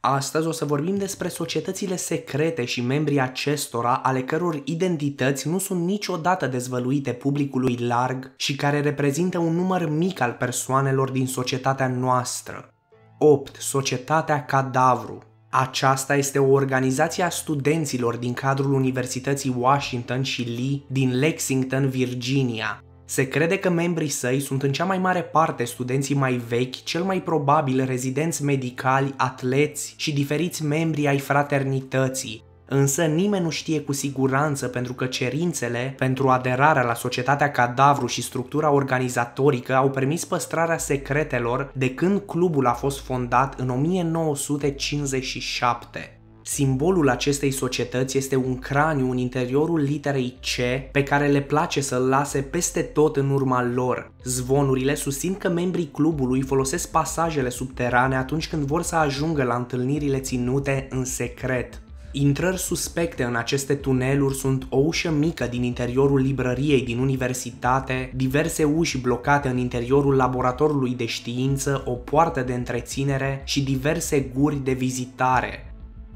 Astăzi o să vorbim despre societățile secrete și membrii acestora ale căror identități nu sunt niciodată dezvăluite publicului larg și care reprezintă un număr mic al persoanelor din societatea noastră. 8. Societatea Cadavru aceasta este o organizație a studenților din cadrul Universității Washington și Lee din Lexington, Virginia, se crede că membrii săi sunt în cea mai mare parte studenții mai vechi, cel mai probabil rezidenți medicali, atleți și diferiți membri ai fraternității, însă nimeni nu știe cu siguranță pentru că cerințele pentru aderarea la societatea cadavru și structura organizatorică au permis păstrarea secretelor de când clubul a fost fondat în 1957. Simbolul acestei societăți este un craniu în interiorul literei C pe care le place să-l lase peste tot în urma lor. Zvonurile susțin că membrii clubului folosesc pasajele subterane atunci când vor să ajungă la întâlnirile ținute în secret. Intrări suspecte în aceste tuneluri sunt o ușă mică din interiorul librăriei din universitate, diverse uși blocate în interiorul laboratorului de știință, o poartă de întreținere și diverse guri de vizitare.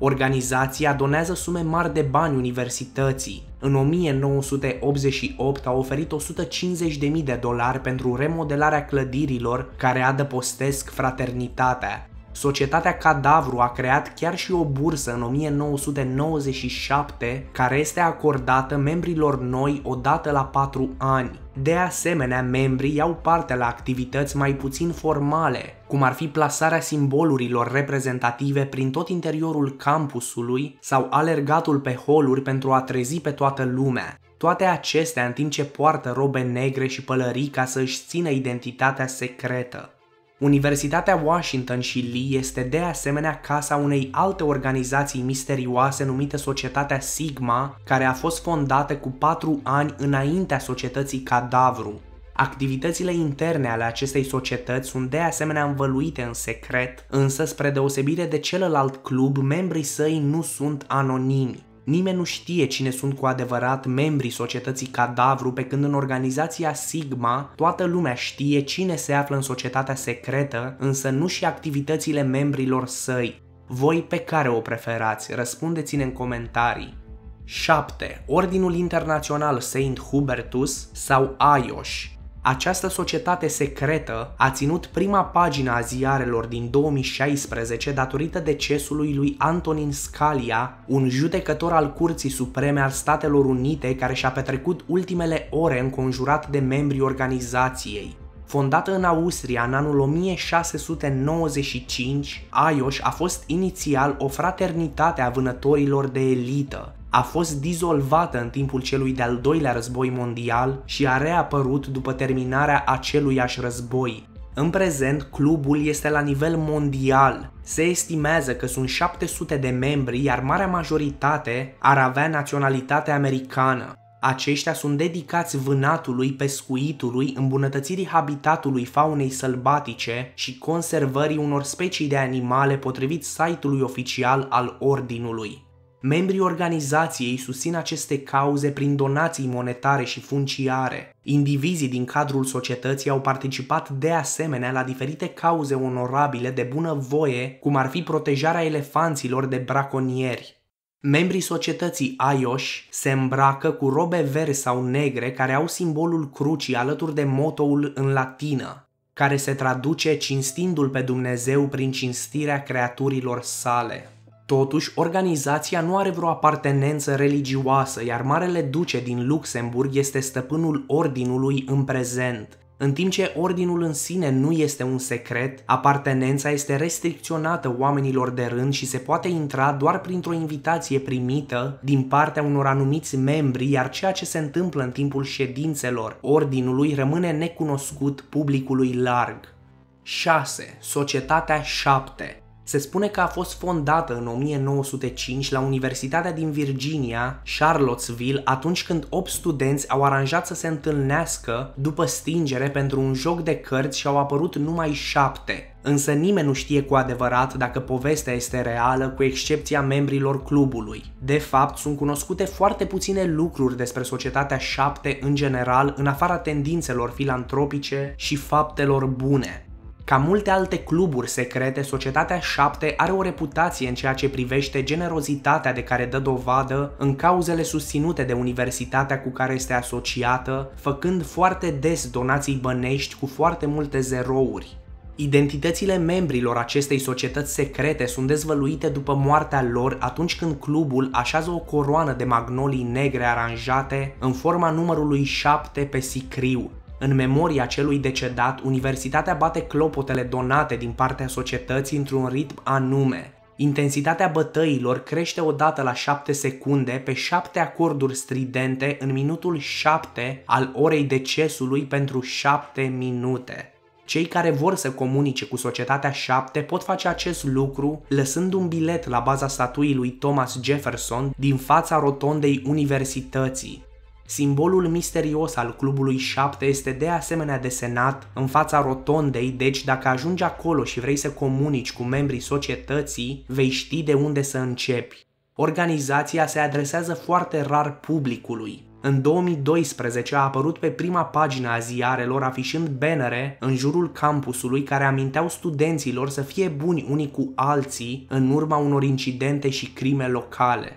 Organizația donează sume mari de bani universității. În 1988 a oferit 150.000 de dolari pentru remodelarea clădirilor care adăpostesc fraternitatea. Societatea Cadavru a creat chiar și o bursă în 1997 care este acordată membrilor noi odată la 4 ani. De asemenea, membrii iau parte la activități mai puțin formale, cum ar fi plasarea simbolurilor reprezentative prin tot interiorul campusului sau alergatul pe holuri pentru a trezi pe toată lumea. Toate acestea în timp ce poartă robe negre și pălării ca să își țină identitatea secretă. Universitatea Washington și Lee este de asemenea casa unei alte organizații misterioase numită Societatea Sigma, care a fost fondată cu patru ani înaintea societății Cadavru. Activitățile interne ale acestei societăți sunt de asemenea învăluite în secret, însă spre deosebire de celălalt club, membrii săi nu sunt anonimi. Nimeni nu știe cine sunt cu adevărat membrii societății cadavru, pe când în organizația Sigma toată lumea știe cine se află în societatea secretă, însă nu și activitățile membrilor săi. Voi pe care o preferați? Răspundeți-ne în comentarii. 7. Ordinul Internațional Saint Hubertus sau Aioș această societate secretă a ținut prima pagina a ziarelor din 2016 datorită decesului lui Antonin Scalia, un judecător al Curții Supreme al Statelor Unite care și-a petrecut ultimele ore înconjurat de membrii organizației. Fondată în Austria în anul 1695, Aios a fost inițial o fraternitate a vânătorilor de elită, a fost dizolvată în timpul celui de-al doilea război mondial și a reapărut după terminarea aceluiași război. În prezent, clubul este la nivel mondial. Se estimează că sunt 700 de membri, iar marea majoritate ar avea naționalitate americană. Aceștia sunt dedicați vânatului, pescuitului, îmbunătățirii habitatului faunei sălbatice și conservării unor specii de animale potrivit site-ului oficial al ordinului. Membrii organizației susțin aceste cauze prin donații monetare și funciare. Indivizii din cadrul societății au participat de asemenea la diferite cauze onorabile de bună voie, cum ar fi protejarea elefanților de braconieri. Membrii societății Aioș se îmbracă cu robe verzi sau negre care au simbolul crucii alături de motoul în latină, care se traduce cinstindu-l pe Dumnezeu prin cinstirea creaturilor sale. Totuși, organizația nu are vreo apartenență religioasă, iar Marele Duce din Luxemburg este stăpânul ordinului în prezent. În timp ce ordinul în sine nu este un secret, apartenența este restricționată oamenilor de rând și se poate intra doar printr-o invitație primită din partea unor anumiți membri, iar ceea ce se întâmplă în timpul ședințelor ordinului rămâne necunoscut publicului larg. 6. Societatea 7 se spune că a fost fondată în 1905 la Universitatea din Virginia, Charlottesville, atunci când 8 studenți au aranjat să se întâlnească după stingere pentru un joc de cărți și au apărut numai 7. Însă nimeni nu știe cu adevărat dacă povestea este reală, cu excepția membrilor clubului. De fapt, sunt cunoscute foarte puține lucruri despre societatea 7 în general, în afara tendințelor filantropice și faptelor bune. Ca multe alte cluburi secrete, Societatea 7 are o reputație în ceea ce privește generozitatea de care dă dovadă în cauzele susținute de universitatea cu care este asociată, făcând foarte des donații bănești cu foarte multe zerouri. Identitățile membrilor acestei societăți secrete sunt dezvăluite după moartea lor atunci când clubul așează o coroană de magnolii negre aranjate în forma numărului 7 pe sicriu, în memoria celui decedat, universitatea bate clopotele donate din partea societății într-un ritm anume. Intensitatea bătăilor crește odată la 7 secunde pe 7 acorduri stridente în minutul 7 al orei decesului pentru 7 minute. Cei care vor să comunice cu societatea 7 pot face acest lucru lăsând un bilet la baza statuii lui Thomas Jefferson din fața rotondei universității. Simbolul misterios al clubului 7 este de asemenea desenat în fața rotondei, deci dacă ajungi acolo și vrei să comunici cu membrii societății, vei ști de unde să începi. Organizația se adresează foarte rar publicului. În 2012 a apărut pe prima pagină a ziarelor afișând bannere în jurul campusului care aminteau studenților să fie buni unii cu alții în urma unor incidente și crime locale.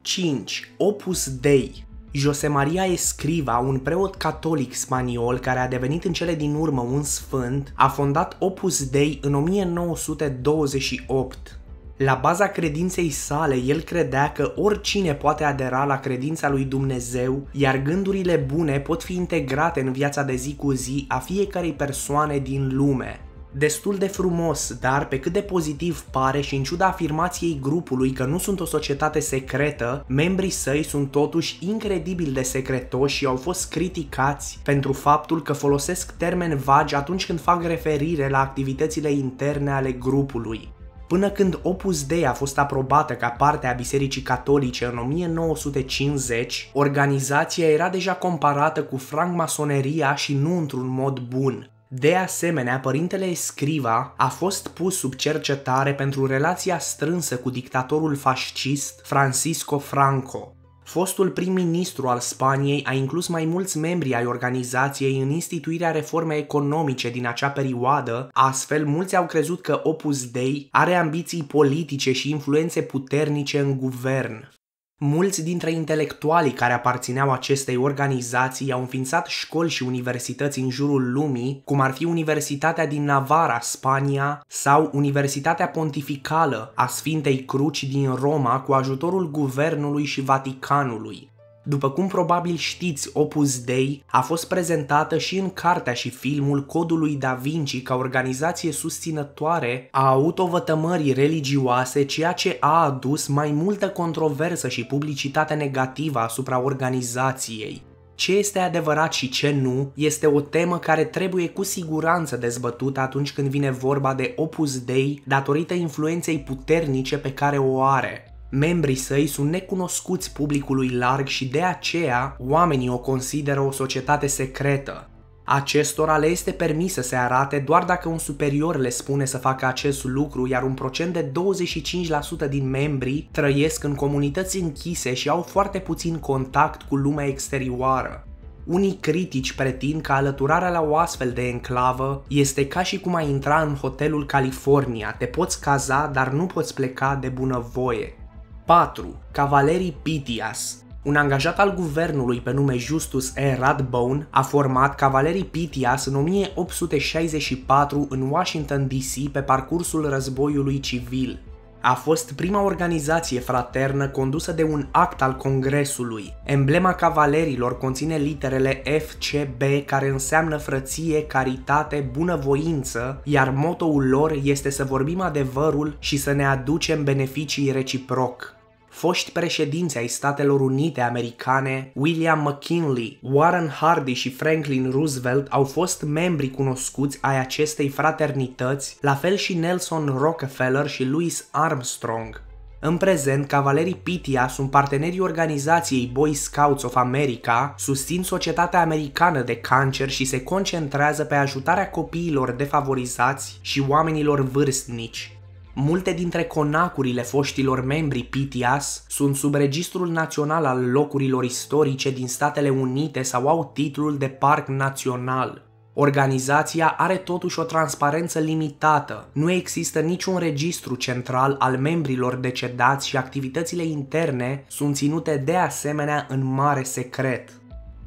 5. Opus Dei José Maria Escriva, un preot catolic spaniol care a devenit în cele din urmă un sfânt, a fondat Opus Dei în 1928. La baza credinței sale, el credea că oricine poate adera la credința lui Dumnezeu, iar gândurile bune pot fi integrate în viața de zi cu zi a fiecarei persoane din lume. Destul de frumos, dar pe cât de pozitiv pare și în ciuda afirmației grupului că nu sunt o societate secretă, membrii săi sunt totuși incredibil de secretoși și au fost criticați pentru faptul că folosesc termeni vagi atunci când fac referire la activitățile interne ale grupului. Până când Opus Dei a fost aprobată ca parte a Bisericii Catolice în 1950, organizația era deja comparată cu francmasoneria și nu într-un mod bun. De asemenea, părintele Scriva a fost pus sub cercetare pentru relația strânsă cu dictatorul fascist Francisco Franco. Fostul prim-ministru al Spaniei a inclus mai mulți membri ai organizației în instituirea reformei economice din acea perioadă, astfel mulți au crezut că Opus Dei are ambiții politice și influențe puternice în guvern. Mulți dintre intelectualii care aparțineau acestei organizații au înființat școli și universități în jurul lumii, cum ar fi Universitatea din Navara, Spania, sau Universitatea Pontificală a Sfintei Cruci din Roma cu ajutorul guvernului și Vaticanului. După cum probabil știți, Opus Dei a fost prezentată și în cartea și filmul Codului Da Vinci ca organizație susținătoare a autovătămării religioase, ceea ce a adus mai multă controversă și publicitate negativă asupra organizației. Ce este adevărat și ce nu este o temă care trebuie cu siguranță dezbătută atunci când vine vorba de Opus Dei datorită influenței puternice pe care o are. Membrii săi sunt necunoscuți publicului larg și de aceea oamenii o consideră o societate secretă. Acestora le este permis să se arate doar dacă un superior le spune să facă acest lucru, iar un procent de 25% din membrii trăiesc în comunități închise și au foarte puțin contact cu lumea exterioară. Unii critici pretind că alăturarea la o astfel de enclavă este ca și cum ai intra în hotelul California, te poți caza, dar nu poți pleca de bunăvoie. 4. Cavalerii Pitias un angajat al guvernului pe nume Justus E. Radbone a format cavalerii Pitias în 1864 în Washington DC pe parcursul războiului civil. A fost prima organizație fraternă condusă de un act al Congresului. Emblema cavalerilor conține literele FCB care înseamnă frăție, caritate, bunăvoință, iar motoul lor este să vorbim adevărul și să ne aducem beneficii reciproc foști președinți ai Statelor Unite Americane, William McKinley, Warren Hardy și Franklin Roosevelt au fost membri cunoscuți ai acestei fraternități, la fel și Nelson Rockefeller și Louis Armstrong. În prezent, cavalerii Pitia sunt partenerii organizației Boy Scouts of America, susțin societatea americană de cancer și se concentrează pe ajutarea copiilor defavorizați și oamenilor vârstnici. Multe dintre conacurile foștilor membri PTAS sunt sub Registrul Național al Locurilor Istorice din Statele Unite sau au titlul de Parc Național. Organizația are totuși o transparență limitată. Nu există niciun registru central al membrilor decedați și activitățile interne sunt ținute de asemenea în mare secret.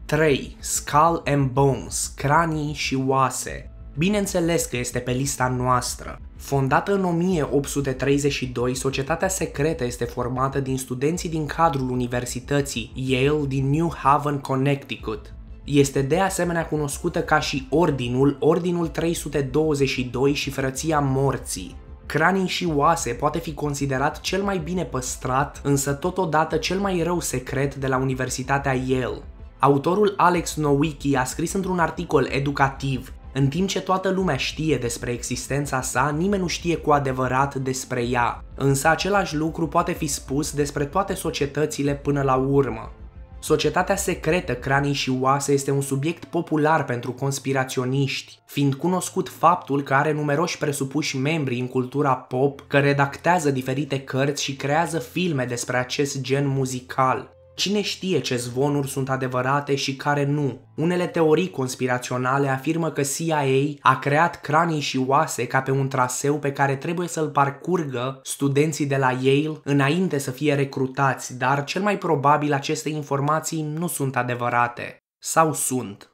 3. Skull and Bones, cranii și oase. Bineînțeles că este pe lista noastră. Fondată în 1832, societatea secretă este formată din studenții din cadrul Universității Yale din New Haven, Connecticut. Este de asemenea cunoscută ca și Ordinul, Ordinul 322 și Frăția Morții. Cranii și oase poate fi considerat cel mai bine păstrat, însă totodată cel mai rău secret de la Universitatea Yale. Autorul Alex Nowicki a scris într-un articol educativ în timp ce toată lumea știe despre existența sa, nimeni nu știe cu adevărat despre ea. Însă același lucru poate fi spus despre toate societățile până la urmă. Societatea secretă Cranii și Oase este un subiect popular pentru conspiraționiști, fiind cunoscut faptul că are numeroși presupuși membri în cultura pop, că redactează diferite cărți și creează filme despre acest gen muzical. Cine știe ce zvonuri sunt adevărate și care nu? Unele teorii conspiraționale afirmă că CIA a creat cranii și oase ca pe un traseu pe care trebuie să-l parcurgă studenții de la Yale înainte să fie recrutați, dar cel mai probabil aceste informații nu sunt adevărate. Sau sunt.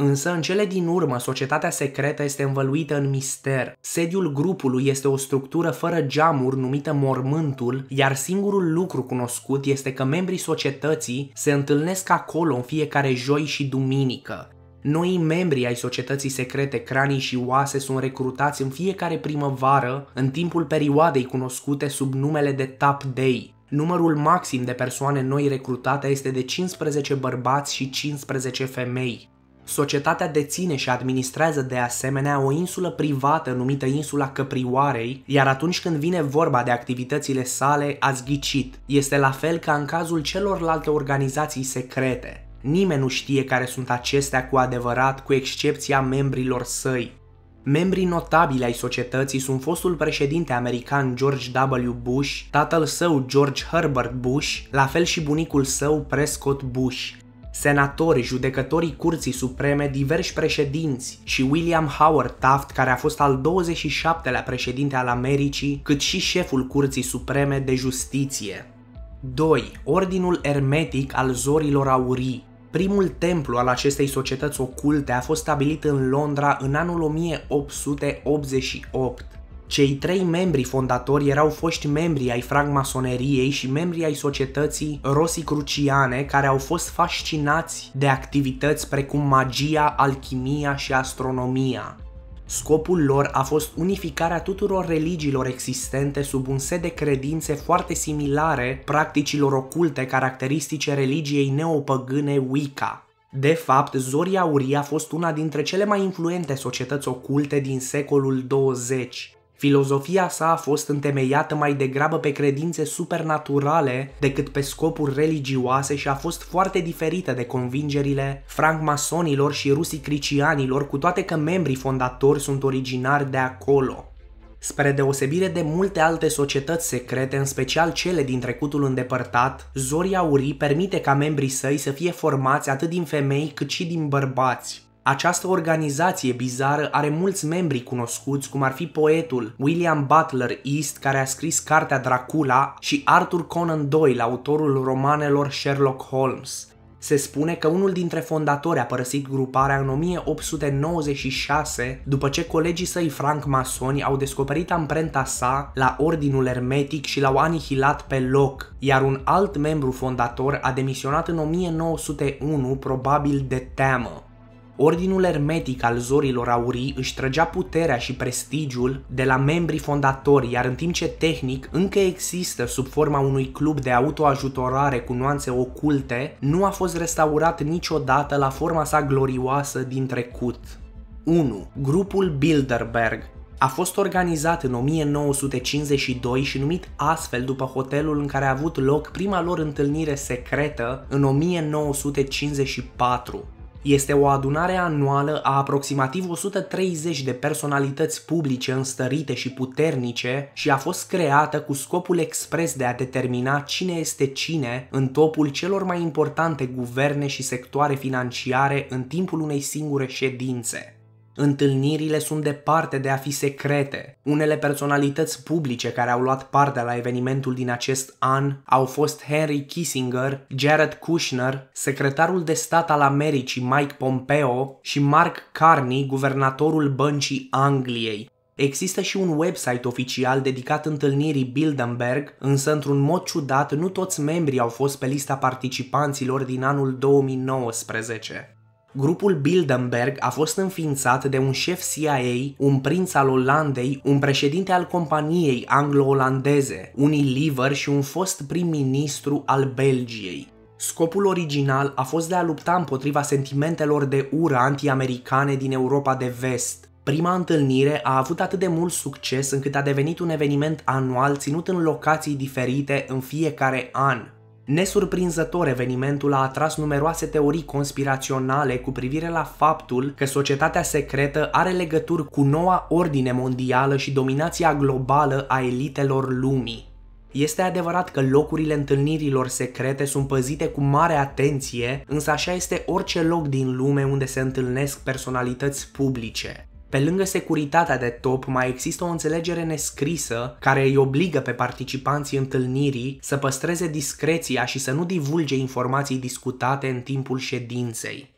Însă, în cele din urmă, societatea secretă este învăluită în mister. Sediul grupului este o structură fără geamuri numită mormântul, iar singurul lucru cunoscut este că membrii societății se întâlnesc acolo în fiecare joi și duminică. Noi membri ai societății secrete Cranii și Oase sunt recrutați în fiecare primăvară în timpul perioadei cunoscute sub numele de Tap Day. Numărul maxim de persoane noi recrutate este de 15 bărbați și 15 femei. Societatea deține și administrează de asemenea o insulă privată numită insula Căprioarei, iar atunci când vine vorba de activitățile sale, a zghicit. Este la fel ca în cazul celorlalte organizații secrete. Nimeni nu știe care sunt acestea cu adevărat, cu excepția membrilor săi. Membrii notabili ai societății sunt fostul președinte american George W. Bush, tatăl său George Herbert Bush, la fel și bunicul său Prescott Bush senatori, judecătorii Curții Supreme, diversi președinți și William Howard Taft, care a fost al 27-lea președinte al Americii, cât și șeful Curții Supreme de Justiție. 2. Ordinul ermetic al zorilor aurii. Primul templu al acestei societăți oculte a fost stabilit în Londra în anul 1888. Cei trei membri fondatori erau foști membri ai francmasoneriei și membri ai societății rosicruciane care au fost fascinați de activități precum magia, alchimia și astronomia. Scopul lor a fost unificarea tuturor religiilor existente sub un set de credințe foarte similare practicilor oculte caracteristice religiei neopăgâne Wicca. De fapt, Zoria Uri a fost una dintre cele mai influente societăți oculte din secolul 20. Filozofia sa a fost întemeiată mai degrabă pe credințe supernaturale decât pe scopuri religioase și a fost foarte diferită de convingerile francmasonilor și cricianilor, cu toate că membrii fondatori sunt originari de acolo. Spre deosebire de multe alte societăți secrete, în special cele din trecutul îndepărtat, Zoria Uri permite ca membrii săi să fie formați atât din femei cât și din bărbați. Această organizație bizară are mulți membri cunoscuți, cum ar fi poetul William Butler East, care a scris cartea Dracula, și Arthur Conan Doyle, autorul romanelor Sherlock Holmes. Se spune că unul dintre fondatori a părăsit gruparea în 1896 după ce colegii săi Frank masoni au descoperit amprenta sa la Ordinul Ermetic și l-au anihilat pe loc, iar un alt membru fondator a demisionat în 1901, probabil de teamă. Ordinul ermetic al zorilor aurii își trăgea puterea și prestigiul de la membrii fondatori, iar în timp ce tehnic încă există sub forma unui club de autoajutorare cu nuanțe oculte, nu a fost restaurat niciodată la forma sa glorioasă din trecut. 1. Grupul Bilderberg, a fost organizat în 1952 și numit astfel după hotelul în care a avut loc prima lor întâlnire secretă în 1954. Este o adunare anuală a aproximativ 130 de personalități publice înstărite și puternice și a fost creată cu scopul expres de a determina cine este cine în topul celor mai importante guverne și sectoare financiare în timpul unei singure ședințe. Întâlnirile sunt departe de a fi secrete. Unele personalități publice care au luat parte la evenimentul din acest an au fost Henry Kissinger, Jared Kushner, secretarul de stat al Americii Mike Pompeo și Mark Carney, guvernatorul băncii Angliei. Există și un website oficial dedicat întâlnirii Bilderberg, însă într-un mod ciudat nu toți membrii au fost pe lista participanților din anul 2019. Grupul Bilderberg a fost înființat de un șef CIA, un prinț al Olandei, un președinte al companiei anglo-olandeze, iliver și un fost prim-ministru al Belgiei. Scopul original a fost de a lupta împotriva sentimentelor de ură anti-americane din Europa de vest. Prima întâlnire a avut atât de mult succes încât a devenit un eveniment anual ținut în locații diferite în fiecare an. Nesurprinzător, evenimentul a atras numeroase teorii conspiraționale cu privire la faptul că societatea secretă are legături cu noua ordine mondială și dominația globală a elitelor lumii. Este adevărat că locurile întâlnirilor secrete sunt păzite cu mare atenție, însă așa este orice loc din lume unde se întâlnesc personalități publice. Pe lângă securitatea de top, mai există o înțelegere nescrisă care îi obligă pe participanții întâlnirii să păstreze discreția și să nu divulge informații discutate în timpul ședinței.